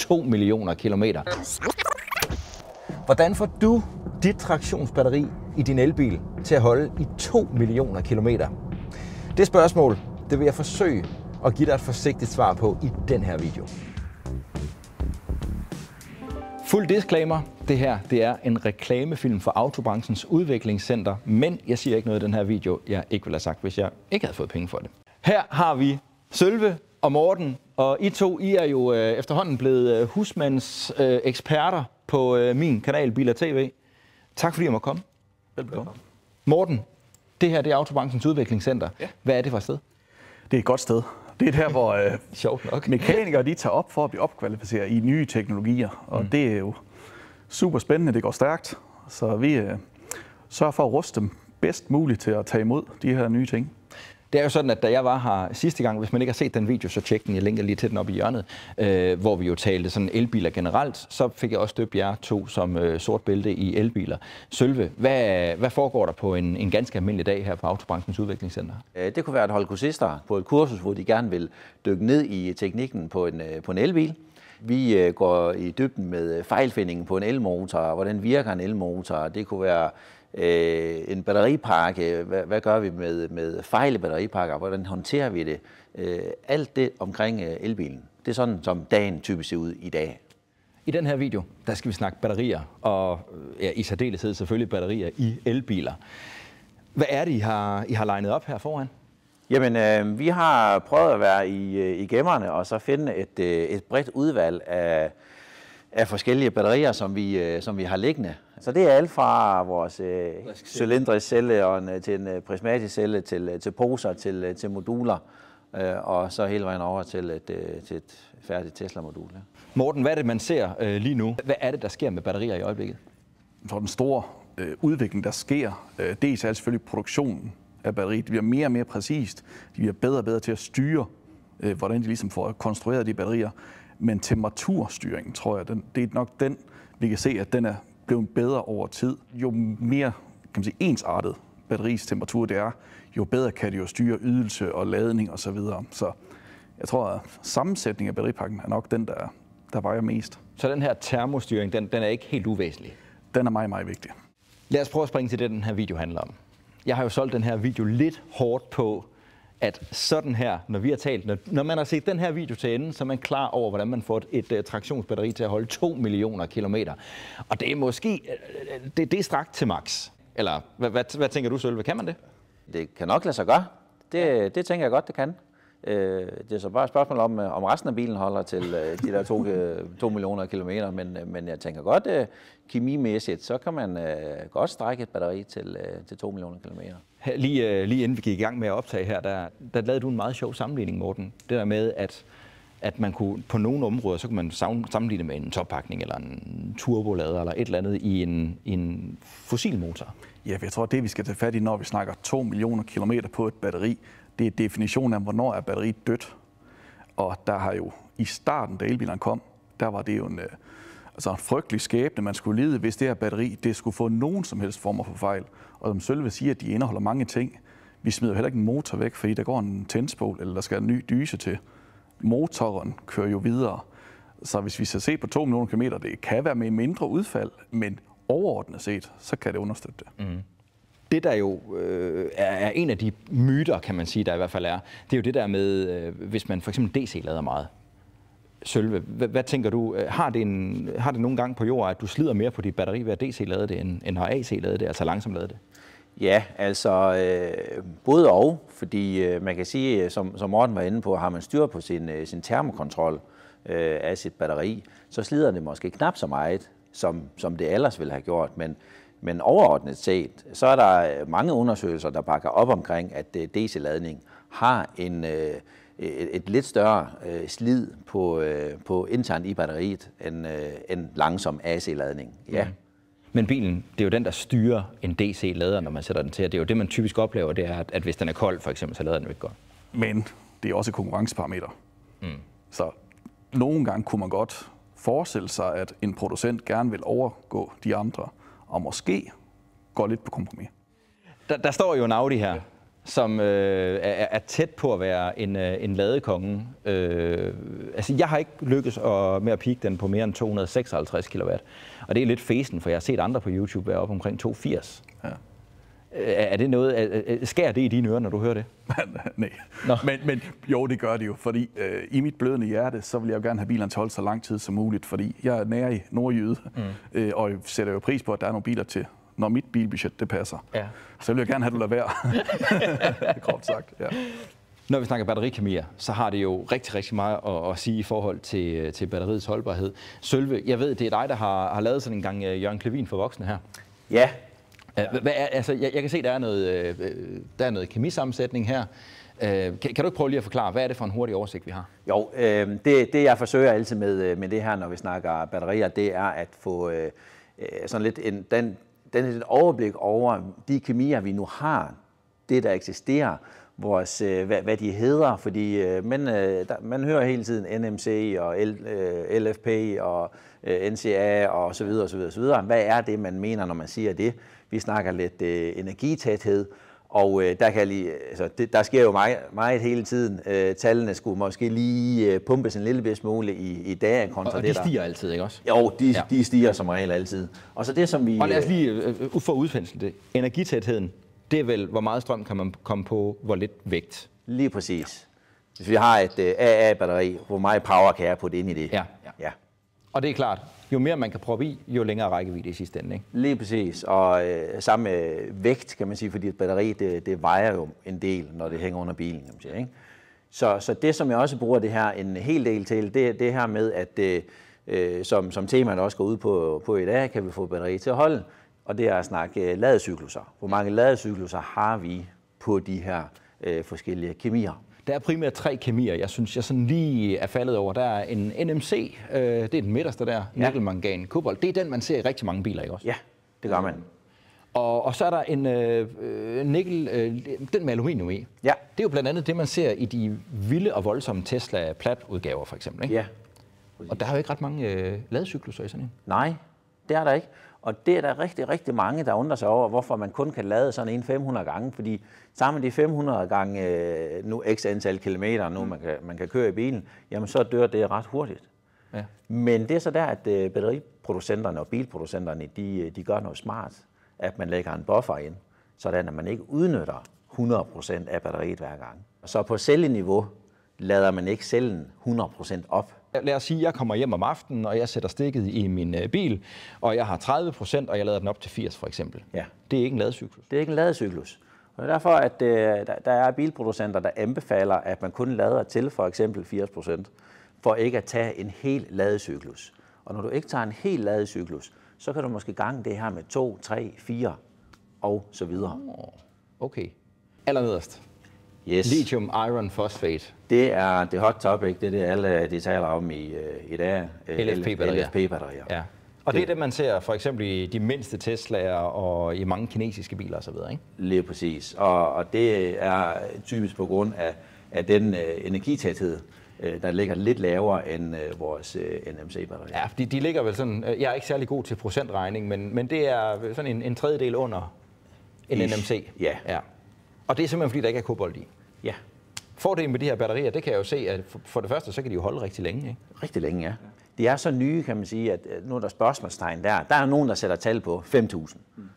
2 millioner kilometer. Hvordan får du dit traktionsbatteri i din elbil til at holde i 2 millioner kilometer? Det spørgsmål det vil jeg forsøge at give dig et forsigtigt svar på i den her video. Fuld disclaimer, det her det er en reklamefilm for Autobranchens udviklingscenter, men jeg siger ikke noget i den her video, jeg ikke ville have sagt, hvis jeg ikke havde fået penge for det. Her har vi Sølve og Morten og I to, I er jo øh, efterhånden blevet husmands øh, eksperter øh, på øh, min kanal Biler TV. Tak fordi I måtte komme. Velbekomme. Velkommen. Morten, det her det er Autobankens udviklingscenter. Ja. Hvad er det for et sted? Det er et godt sted. Det er der, hvor øh, Sjovt nok. mekanikere de tager op for at blive opkvalificeret i nye teknologier. Og mm. det er jo super spændende, det går stærkt. Så vi øh, sørger for at ruste dem bedst muligt til at tage imod de her nye ting. Det er jo sådan, at da jeg var her sidste gang, hvis man ikke har set den video, så tjek den. Jeg linker lige til den op i hjørnet, øh, hvor vi jo talte sådan elbiler generelt. Så fik jeg også døbt jer to som øh, sort bælte i elbiler. Sølve, hvad, hvad foregår der på en, en ganske almindelig dag her på Autobrankens Udviklingscenter? Øh, det kunne være et holde kursister på et kursus, hvor de gerne vil dykke ned i teknikken på en, øh, på en elbil. Vi øh, går i dybden med fejlfindingen på en elmotor, hvordan virker en elmotor. Det kunne være øh, en batteripakke, hvad, hvad gør vi med, med fejl i batteripakker, hvordan håndterer vi det? Øh, alt det omkring øh, elbilen. Det er sådan, som dagen typisk ser ud i dag. I den her video, der skal vi snakke batterier, og ja, i særdeleshed selvfølgelig batterier i elbiler. Hvad er det, I har, I har legnet op her foran? Jamen, øh, vi har prøvet at være i, øh, i gemmerne og så finde et, øh, et bredt udvalg af, af forskellige batterier, som vi, øh, som vi har liggende. Så det er alt fra vores øh, cylindrisk celle og en, øh, til en øh, prismatisk celle, til, øh, til poser, til, til moduler, øh, og så hele vejen over til et, til et færdigt Tesla-modul. Ja. Morten, hvad er det, man ser øh, lige nu? Hvad er det, der sker med batterier i øjeblikket? For den store øh, udvikling, der sker, øh, dels er selvfølgelig produktionen af batteriet. Det bliver mere og mere præcist. De bliver bedre og bedre til at styre, øh, hvordan de ligesom får konstrueret de batterier. Men temperaturstyringen, tror jeg, den, det er nok den, vi kan se, at den er blevet bedre over tid. Jo mere kan man sige, ensartet batteriets temperatur det er, jo bedre kan det jo styre ydelse og ladning osv. Så, videre. så jeg tror, at sammensætningen af batteripakken er nok den, der, der vejer mest. Så den her termostyring, den, den er ikke helt uvæsentlig? Den er meget, meget vigtig. Lad os prøve at springe til det, den her video handler om. Jeg har jo solgt den her video lidt hårdt på, at sådan her, når vi har talt, når, når man har set den her video til ende, så er man klar over, hvordan man får et, et, et øh, traktionsbatteri til at holde 2 millioner kilometer. Og det er måske, øh, øh, det, det er strakt til max. Eller hvad, hvad, hvad tænker du, Sølve? Kan man det? Det kan nok lade sig gøre. Det, det tænker jeg godt, det kan. Øh, det er så bare et spørgsmål om, øh, om resten af bilen holder til øh, de der 2 øh, to, millioner kilometer, men, øh, men jeg tænker godt, øh, kemimæssigt, så kan man øh, godt strække et batteri til, øh, til 2 millioner kilometer. Lige, øh, lige inden vi gik i gang med at optage her, der, der lavede du en meget sjov sammenligning, Morten. Det der med, at at man kunne på nogle områder, så kunne man sammenligne med en toppakning eller en turbolader eller et eller andet i en, i en fossilmotor. Ja, jeg tror, det vi skal tage fat i, når vi snakker 2 millioner kilometer på et batteri, det er definitionen af, hvornår er batteriet dødt. Og der har jo i starten, da elbilerne kom, der var det jo en, øh, altså en frygtelig skæbne, man skulle lide, hvis det her batteri det skulle få nogen som helst former for fejl. Og som Sølve siger, at de indeholder mange ting. Vi smider jo heller ikke en motor væk, fordi der går en tændspol, eller der skal en ny dyse til motoren kører jo videre. Så hvis vi skal se på 2 millioner km, det kan være med mindre udfald, men overordnet set, så kan det understøtte det. Mm. Det, der jo øh, er, er en af de myter, kan man sige, der i hvert fald er, det er jo det der med, øh, hvis man for eksempel DC lader meget. Sølve, hvad, hvad tænker du, øh, har det, en, har det nogle gange på jorden, at du slider mere på dit batteri ved at DC lade det, end, end har AC lade det, altså langsomt lade det? Ja, altså øh, både og, fordi øh, man kan sige, øh, som, som Morten var inde på, har man styr på sin, øh, sin termokontrol øh, af sit batteri, så slider det måske knap så meget, som, som det ellers ville have gjort. Men, men overordnet set, så er der mange undersøgelser, der bakker op omkring, at øh, DC-ladning har en, øh, et, et lidt større øh, slid på, øh, på internt i batteriet end, øh, end langsom AC-ladning. Ja. Mm. Men bilen, det er jo den, der styrer en DC-lader, når man sætter den til. Det er jo det, man typisk oplever, det er, at hvis den er kold, for eksempel, så lader den jo ikke godt. Men det er også et konkurrenceparameter. Mm. Så nogle gange kunne man godt forestille sig, at en producent gerne vil overgå de andre, og måske går lidt på kompromis. Der, der står jo en Audi her, som øh, er, er tæt på at være en, øh, en ladekonge. Øh, altså, jeg har ikke lykkes at, med at peak den på mere end 256 kW. Og det er lidt fesen, for jeg har set andre på YouTube være op omkring 280. Ja. Øh, er, er det noget, øh, skærer det i dine ører, når du hører det? Nej, Nå. men, men jo, det gør det jo, fordi øh, i mit blødende hjerte, så vil jeg jo gerne have bilerne til at holde så lang tid som muligt, fordi jeg er nær i nordjyde, mm. øh, og sætter jo pris på, at der er nogle biler til når mit bilbudget det passer. Ja. Så vil jeg gerne have, det du være. Kort sagt, ja. Når vi snakker batterikemier, så har det jo rigtig, rigtig meget at, at sige i forhold til, til batteriets holdbarhed. Sølve, jeg ved, det er dig, der har, har lavet sådan en gang øh, Jørgen Klevin for voksne her. Ja. Hvad er, altså, jeg, jeg kan se, der er noget, øh, der er noget kemisammensætning her. Kan, kan du ikke prøve lige at forklare, hvad er det for en hurtig oversigt, vi har? Jo, øh, det, det jeg forsøger altid med, øh, med det her, når vi snakker batterier, det er at få øh, sådan lidt en, den den er et overblik over de kemier, vi nu har, det der eksisterer, vores, øh, hvad, hvad de hedder, fordi øh, men, man, øh, der, man hører hele tiden NMC og L, LFP og NCA og så videre, og så videre, og så videre. Hvad er det, man mener, når man siger det? Vi snakker lidt øh, energitæthed, og øh, der, kan jeg lige, øh, altså, det, der sker jo meget, meget hele tiden. Øh, tallene skulle måske lige øh, pumpes en lille smule i, i dag. kontra og, og det, de der. stiger altid, ikke også? Jo, de, ja. de stiger som regel altid. Og så det, som vi... Og lad os øh, lige øh, få øh, udpenslet det. Energitætheden, det er vel, hvor meget strøm kan man komme på, hvor lidt vægt? Lige præcis. Ja. Hvis vi har et øh, AA-batteri, hvor meget power kan jeg putte ind i det? Ja. Og det er klart, jo mere man kan proppe i, jo længere rækkevidde i sidste ende. Ikke? Lige præcis, og øh, samme med vægt, kan man sige, fordi et batteri, det, det vejer jo en del, når det hænger under bilen, kan man sige. Ikke? Så, så det, som jeg også bruger det her en hel del til, det er det her med, at øh, øh som, som temaet også går ud på, på i dag, kan vi få batteri til at holde, og det er at snakke øh, ladecykluser. Hvor mange ladecykluser har vi på de her øh, forskellige kemier? Der er primært tre kemier, jeg synes, jeg sådan lige er faldet over. Der er en NMC, øh, det er den midterste der, ja. nikkelmangan, kobolt. Det er den, man ser i rigtig mange biler, ikke også? Ja, det gør man. Og, og så er der en øh, nikkel, øh, den med aluminium i. Ja. Det er jo blandt andet det, man ser i de vilde og voldsomme Tesla Plat-udgaver, for eksempel. Ikke? Ja. Præcis. Og der er jo ikke ret mange øh, ladecykluser i sådan en. Nej, det er der ikke. Og det er der rigtig, rigtig mange, der undrer sig over, hvorfor man kun kan lade sådan en 500 gange, fordi sammen de 500 gange øh, nu x antal kilometer, nu mm. man, kan, man kan køre i bilen, jamen så dør det ret hurtigt. Ja. Men det er så der, at øh, batteriproducenterne og bilproducenterne, de, øh, de gør noget smart, at man lægger en buffer ind, sådan at man ikke udnytter 100% af batteriet hver gang. Og Så på celleniveau lader man ikke cellen 100% op, Lad os sige, at jeg kommer hjem om aftenen, og jeg sætter stikket i min øh, bil, og jeg har 30 procent, og jeg lader den op til 80 for eksempel. Ja. Det er ikke en ladecyklus. Det er ikke en ladecyklus. Og det er derfor, at øh, der er bilproducenter, der anbefaler, at man kun lader til for eksempel 80 procent, for ikke at tage en hel ladecyklus. Og når du ikke tager en hel ladecyklus, så kan du måske gange det her med 2, 3, 4 og så videre. Okay. Allernederst. Yes. Lithium iron phosphate. Det er det hot topic, det er det, alle de taler om i, øh, i dag. Øh, LFP-batterier. LFP-batterier. Ja. Og det, det er det, man ser for eksempel i de mindste Tesla'er og i mange kinesiske biler osv., ikke? Lige præcis. Og, og det er typisk på grund af, af den øh, energitæthed, øh, der ligger lidt lavere end øh, vores øh, NMC-batterier. Ja, de, de ligger vel sådan... Øh, jeg er ikke særlig god til procentregning, men, men det er sådan en, en tredjedel under en Ish. NMC. Ja. ja. Og det er simpelthen, fordi der ikke er kobolt i. Ja. Fordelen med de her batterier, det kan jeg jo se, at for det første, så kan de jo holde rigtig længe. Ikke? Rigtig længe, ja. De er så nye, kan man sige, at nu er der spørgsmålstegn der. Der er nogen, der sætter tal på 5.000.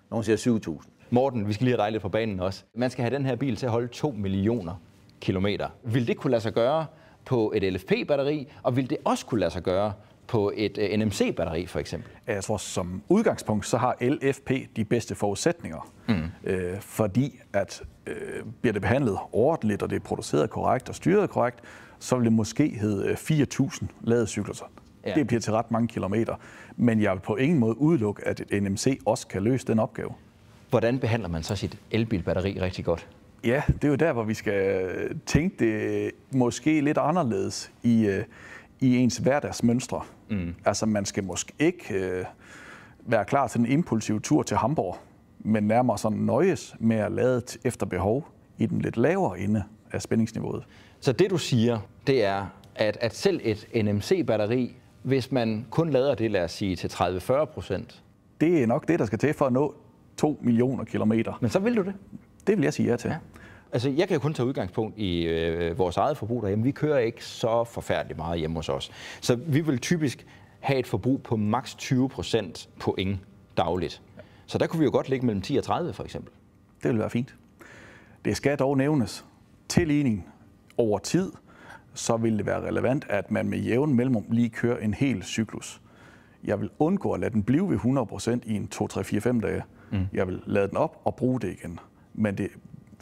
Nogen siger 7.000. Morten, vi skal lige have dig lidt på banen også. Man skal have den her bil til at holde 2 millioner kilometer. Vil det kunne lade sig gøre på et LFP-batteri, og vil det også kunne lade sig gøre på et øh, NMC-batteri for eksempel? Jeg tror, som udgangspunkt, så har LFP de bedste forudsætninger, mm. øh, fordi at øh, bliver det behandlet ordentligt, og det er produceret korrekt og styret korrekt, så vil det måske hedde 4.000 øh, ladecykler. Ja. Det bliver til ret mange kilometer. Men jeg vil på ingen måde udelukke, at et NMC også kan løse den opgave. Hvordan behandler man så sit elbilbatteri rigtig godt? Ja, det er jo der, hvor vi skal tænke det måske lidt anderledes i, øh, i ens hverdagsmønstre. Mm. Altså man skal måske ikke øh, være klar til en impulsiv tur til Hamburg, men nærmere sådan nøjes med at lade efter behov i den lidt lavere ende af spændingsniveauet. Så det du siger, det er, at, at selv et NMC-batteri, hvis man kun lader det, lad os sige, til 30-40 procent... Det er nok det, der skal til for at nå 2 millioner kilometer. Men så vil du det? Det vil jeg sige ja til. Ja. Altså, jeg kan jo kun tage udgangspunkt i øh, vores eget forbrug derhjemme. Vi kører ikke så forfærdeligt meget hjemme hos os. Så vi vil typisk have et forbrug på maks 20 procent point dagligt. Så der kunne vi jo godt ligge mellem 10 og 30 for eksempel. Det ville være fint. Det skal dog nævnes. Til ligning over tid, så vil det være relevant, at man med jævn mellemrum lige kører en hel cyklus. Jeg vil undgå at lade den blive ved 100 i en 2-3-4-5 dage. Mm. Jeg vil lade den op og bruge det igen. Men det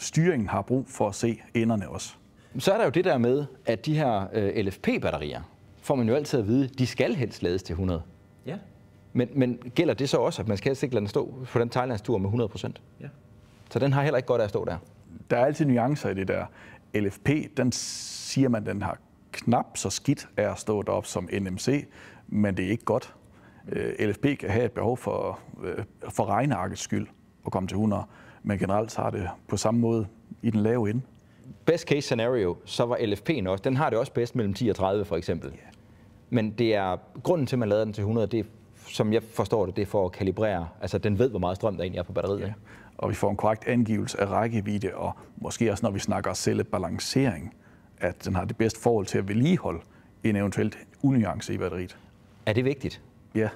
styringen har brug for at se enderne også. Så er der jo det der med, at de her øh, LFP-batterier, får man jo altid at vide, de skal helst lades til 100. Ja. Men, men gælder det så også, at man skal helst ikke lade den stå på den Thailandstur med 100 procent? Ja. Så den har heller ikke godt af at stå der? Der er altid nuancer i det der. LFP, den siger man, den har knap så skidt af at stå derop som NMC, men det er ikke godt. Øh, LFP kan have et behov for, øh, for regnearkets skyld at komme til 100 men generelt har det på samme måde i den lave ende. Best case scenario, så var LFP'en også, den har det også bedst mellem 10 og 30 for eksempel. Yeah. Men det er grunden til, at man lavede den til 100, det er, som jeg forstår det, det er for at kalibrere. Altså, den ved, hvor meget strøm der egentlig er på batteriet. Ja. Og vi får en korrekt angivelse af rækkevidde, og måske også, når vi snakker cellebalancering, balancering, at den har det bedste forhold til at vedligeholde en eventuelt unuance i batteriet. Er det vigtigt? Ja,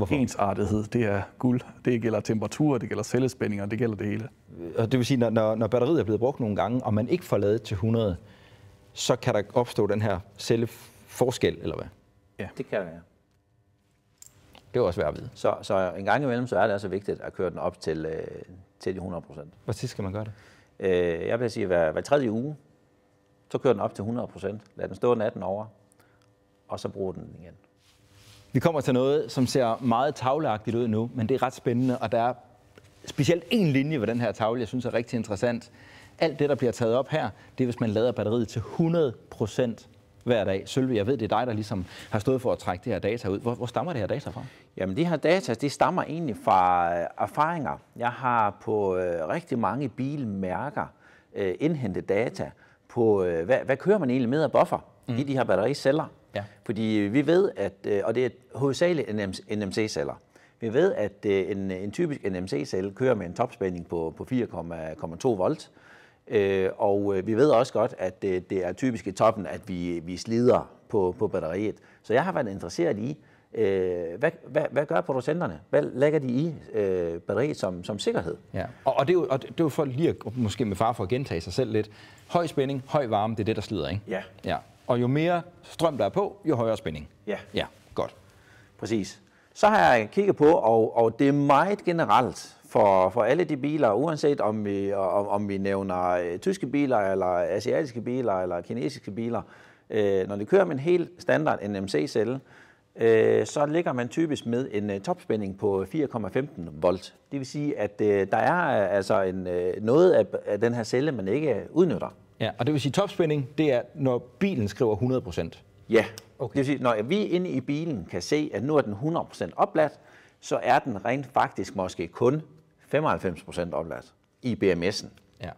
Hvorfor? Ensartethed, det er guld. Det gælder temperaturer, det gælder cellespændinger, det gælder det hele. Og det vil sige, når, når, når batteriet er blevet brugt nogle gange, og man ikke får ladet til 100, så kan der opstå den her celleforskel, eller hvad? Ja. Det kan der, ja. Det er også værd at vide. Så, så en gang imellem, så er det altså vigtigt at køre den op til, øh, til de 100 procent. Hvor tit skal man gøre det? Øh, jeg vil sige, hver, hver tredje uge, så kører den op til 100 procent. Lad den stå natten over, og så bruger den igen. Vi kommer til noget, som ser meget tavleagtigt ud nu, men det er ret spændende, og der er specielt en linje ved den her tavle, jeg synes er rigtig interessant. Alt det, der bliver taget op her, det er, hvis man lader batteriet til 100 procent hver dag. Sølve, jeg ved, det er dig, der ligesom har stået for at trække det her data ud. Hvor, hvor stammer det her data fra? Jamen, det her data, det stammer egentlig fra øh, erfaringer. Jeg har på øh, rigtig mange bilmærker øh, indhentet data på, øh, hvad, hvad kører man egentlig med af buffer mm. i de her battericeller. Ja. Fordi vi ved, at, øh, og det er hovedsageligt NMC-celler, vi ved, at øh, en, en typisk NMC-celle kører med en topspænding på, på 4,2 volt, øh, og vi ved også godt, at det, det er typisk i toppen, at vi, vi slider på, på batteriet. Så jeg har været interesseret i, hvad, hvad, hvad gør producenterne? Hvad lægger de i øh, batteriet som, som sikkerhed? Ja. Og, og, det er jo, og det er jo for lige at, måske med far for at gentage sig selv lidt. Høj spænding, høj varme, det er det, der slider, ikke? Ja. ja. Og jo mere strøm der er på, jo højere spænding. Ja. Ja, godt. Præcis. Så har jeg kigget på, og, og det er meget generelt for, for alle de biler, uanset om vi, om, om vi nævner øh, tyske biler, eller asiatiske biler, eller kinesiske biler. Øh, når de kører med en helt standard NMC-celle, øh, så ligger man typisk med en øh, topspænding på 4,15 volt. Det vil sige, at øh, der er øh, altså en, noget af, af den her celle, man ikke udnytter. Ja, og det vil sige, topspænding, det er, når bilen skriver 100 procent. Ja, okay. det vil sige, når vi inde i bilen kan se, at nu er den 100 procent opladt, så er den rent faktisk måske kun 95 procent opladt i BMS'en. Ja.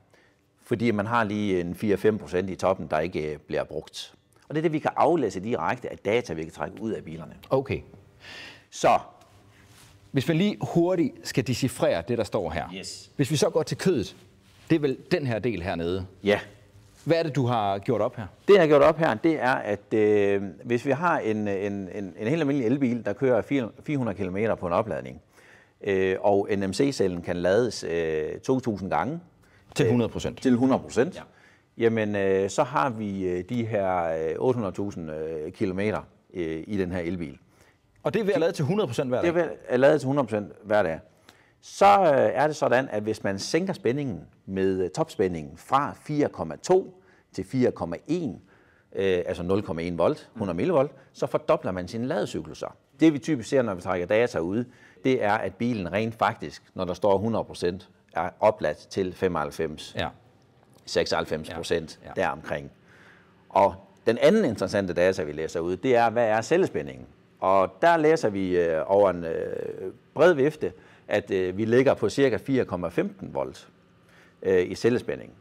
Fordi man har lige en 4-5 procent i toppen, der ikke øh, bliver brugt. Og det er det, vi kan aflæse direkte af data, vi kan trække ud af bilerne. Okay. Så hvis man lige hurtigt skal decifrere det, der står her. Yes. Hvis vi så går til kødet, det er vel den her del hernede. Ja. Hvad er det, du har gjort op her? Det, jeg har gjort op her, det er, at øh, hvis vi har en, en, en, en helt almindelig elbil, der kører 400 km på en opladning, øh, og NMC-cellen kan lades øh, 2.000 gange. Til 100 procent. Øh, til 100 procent. Ja. Jamen, øh, så har vi øh, de her 800.000 øh, øh, km øh, i den her elbil. Og det er ved at lade til 100 procent hver dag? Det er ved at lade til 100 procent hver dag så øh, er det sådan, at hvis man sænker spændingen med øh, topspændingen fra 4,2 til 4,1, øh, altså 0,1 volt, 100 mm. millivolt, så fordobler man sine ladecykluser. Det vi typisk ser, når vi trækker data ud, det er, at bilen rent faktisk, når der står 100%, er opladt til 95, ja. 96 procent ja. ja. deromkring. Og den anden interessante data, vi læser ud, det er, hvad er cellespændingen? Og der læser vi øh, over en øh, bred vifte, at øh, vi ligger på cirka 4,15 volt øh, i cellespænding.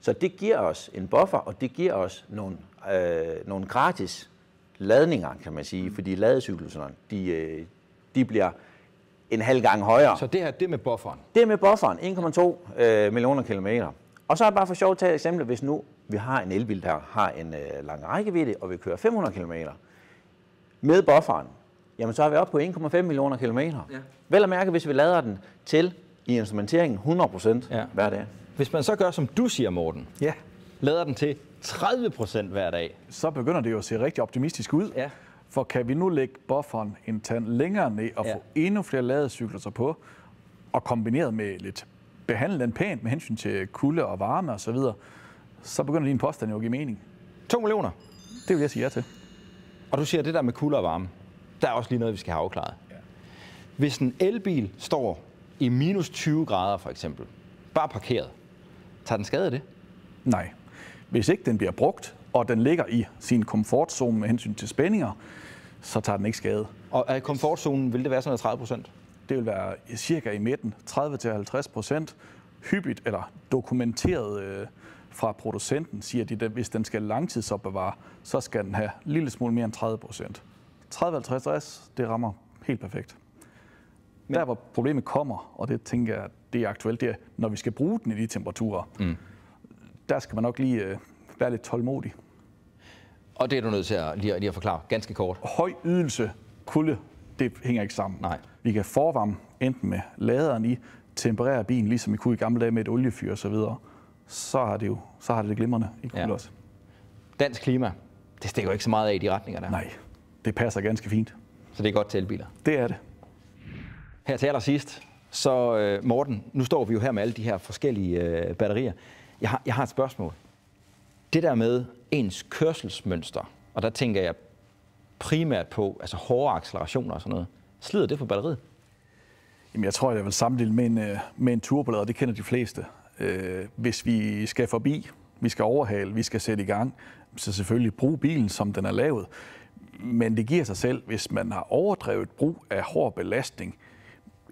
Så det giver os en buffer, og det giver os nogle, øh, nogle gratis ladninger, kan man sige, fordi ladecyklusserne de, øh, de bliver en halv gang højere. Så det her, det med bufferen? Det med bufferen, 1,2 øh, millioner kilometer. Og så er det bare for sjov at tage et eksempel, hvis nu vi har en elbil, der har en øh, lang rækkevidde, og vi kører 500 km. Med bufferen, jamen så er vi oppe på 1,5 millioner kilometer. Ja. Vel at mærke, hvis vi lader den til i instrumenteringen 100 ja. hver dag. Hvis man så gør, som du siger, Morten, ja. lader den til 30 hver dag. Så begynder det jo at se rigtig optimistisk ud. Ja. For kan vi nu lægge bufferen en tand længere ned og ja. få endnu flere ladecykler på, og kombineret med lidt behandle den pænt med hensyn til kulde og varme osv., så, så begynder din påstand jo at give mening. 2 millioner? Det vil jeg sige ja til. Og du siger det der med kulde og varme? der er også lige noget, vi skal have afklaret. Hvis en elbil står i minus 20 grader for eksempel, bare parkeret, tager den skade af det? Nej. Hvis ikke den bliver brugt, og den ligger i sin komfortzone med hensyn til spændinger, så tager den ikke skade. Og i komfortzonen vil det være sådan 30 procent? Det vil være cirka i midten, 30-50 procent. Hyppigt eller dokumenteret øh, fra producenten siger de, at hvis den skal langtidsopbevare, så skal den have en lille smule mere end 30 procent. 30-50-60, det rammer helt perfekt. Men... Der, hvor problemet kommer, og det tænker jeg, det er aktuelt, det er, når vi skal bruge den i de temperaturer, mm. der skal man nok lige øh, være lidt tålmodig. Og det er du nødt til at, lige, lige at forklare ganske kort. Høj ydelse, kulde, det hænger ikke sammen. Nej. Vi kan forvarme enten med laderen i, temperere bilen, ligesom vi kunne i gamle dage med et oliefyr osv., så har det jo så har det, det glimrende i kulde ja. også. Dansk klima, det stikker jo ikke så meget af i de retninger der. Nej det passer ganske fint. Så det er godt til elbiler? Det er det. Her til allersidst, så øh, Morten, nu står vi jo her med alle de her forskellige øh, batterier. Jeg har, jeg har et spørgsmål. Det der med ens kørselsmønster, og der tænker jeg primært på altså hårde accelerationer og sådan noget, slider det på batteriet? Jamen, jeg tror, det er vel sammenlignet med en, øh, med en turbolader. Det kender de fleste. hvis vi skal forbi, vi skal overhale, vi skal sætte i gang, så selvfølgelig bruge bilen, som den er lavet. Men det giver sig selv, hvis man har overdrevet brug af hård belastning,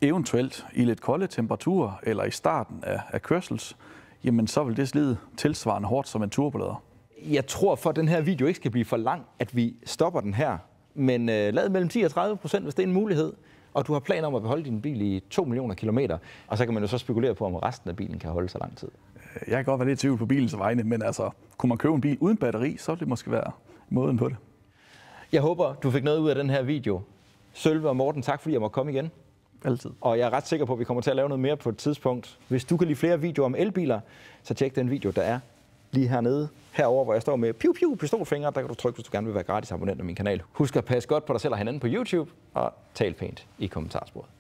eventuelt i lidt kolde temperaturer eller i starten af, af kørsels, jamen så vil det slide tilsvarende hårdt som en turbolader. Jeg tror, for at den her video ikke skal blive for lang, at vi stopper den her. Men øh, lad mellem 10 og 30 procent, hvis det er en mulighed og du har planer om at beholde din bil i 2 millioner kilometer, og så kan man jo så spekulere på, om resten af bilen kan holde så lang tid. Jeg kan godt være lidt i tvivl på bilens vegne, men altså, kunne man købe en bil uden batteri, så ville det måske være måden på det. Jeg håber, du fik noget ud af den her video. Sølve og Morten, tak fordi jeg måtte komme igen. Altid. Og jeg er ret sikker på, at vi kommer til at lave noget mere på et tidspunkt. Hvis du kan lide flere videoer om elbiler, så tjek den video, der er lige hernede, herover, hvor jeg står med piu piu pistolfingre. Der kan du trykke, hvis du gerne vil være gratis abonnent af min kanal. Husk at passe godt på dig selv og hinanden på YouTube, og tal pænt i kommentarsporet.